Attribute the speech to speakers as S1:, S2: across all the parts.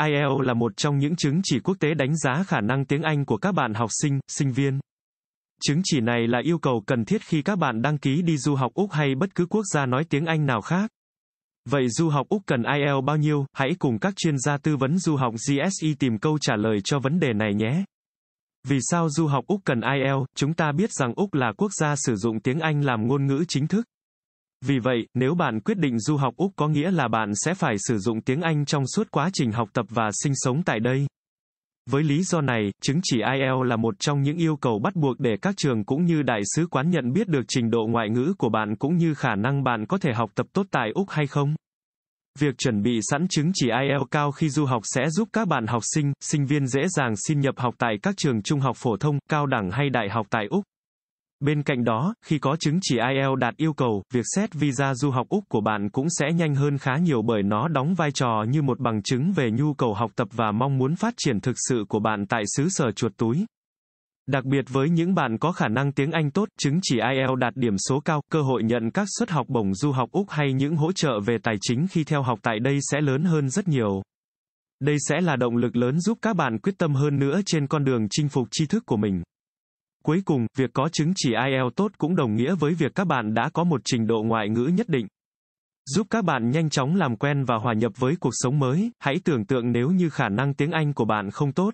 S1: IELTS là một trong những chứng chỉ quốc tế đánh giá khả năng tiếng Anh của các bạn học sinh, sinh viên. Chứng chỉ này là yêu cầu cần thiết khi các bạn đăng ký đi du học Úc hay bất cứ quốc gia nói tiếng Anh nào khác. Vậy du học Úc cần IELTS bao nhiêu? Hãy cùng các chuyên gia tư vấn du học GSE tìm câu trả lời cho vấn đề này nhé. Vì sao du học Úc cần IELTS? Chúng ta biết rằng Úc là quốc gia sử dụng tiếng Anh làm ngôn ngữ chính thức. Vì vậy, nếu bạn quyết định du học Úc có nghĩa là bạn sẽ phải sử dụng tiếng Anh trong suốt quá trình học tập và sinh sống tại đây. Với lý do này, chứng chỉ IELTS là một trong những yêu cầu bắt buộc để các trường cũng như đại sứ quán nhận biết được trình độ ngoại ngữ của bạn cũng như khả năng bạn có thể học tập tốt tại Úc hay không. Việc chuẩn bị sẵn chứng chỉ IELTS cao khi du học sẽ giúp các bạn học sinh, sinh viên dễ dàng xin nhập học tại các trường trung học phổ thông, cao đẳng hay đại học tại Úc. Bên cạnh đó, khi có chứng chỉ IELTS đạt yêu cầu, việc xét visa du học Úc của bạn cũng sẽ nhanh hơn khá nhiều bởi nó đóng vai trò như một bằng chứng về nhu cầu học tập và mong muốn phát triển thực sự của bạn tại xứ sở chuột túi. Đặc biệt với những bạn có khả năng tiếng Anh tốt, chứng chỉ IELTS đạt điểm số cao, cơ hội nhận các suất học bổng du học Úc hay những hỗ trợ về tài chính khi theo học tại đây sẽ lớn hơn rất nhiều. Đây sẽ là động lực lớn giúp các bạn quyết tâm hơn nữa trên con đường chinh phục tri thức của mình. Cuối cùng, việc có chứng chỉ IELTS tốt cũng đồng nghĩa với việc các bạn đã có một trình độ ngoại ngữ nhất định. Giúp các bạn nhanh chóng làm quen và hòa nhập với cuộc sống mới, hãy tưởng tượng nếu như khả năng tiếng Anh của bạn không tốt.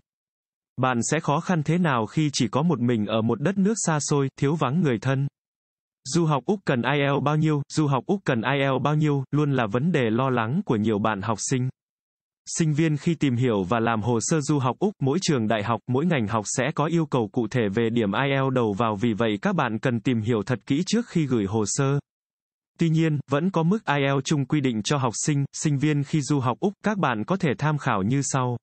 S1: Bạn sẽ khó khăn thế nào khi chỉ có một mình ở một đất nước xa xôi, thiếu vắng người thân. Du học Úc cần IELTS bao nhiêu, du học Úc cần IELTS bao nhiêu, luôn là vấn đề lo lắng của nhiều bạn học sinh sinh viên khi tìm hiểu và làm hồ sơ du học Úc, mỗi trường đại học, mỗi ngành học sẽ có yêu cầu cụ thể về điểm IELTS đầu vào vì vậy các bạn cần tìm hiểu thật kỹ trước khi gửi hồ sơ. Tuy nhiên, vẫn có mức IELTS chung quy định cho học sinh, sinh viên khi du học Úc, các bạn có thể tham khảo như sau.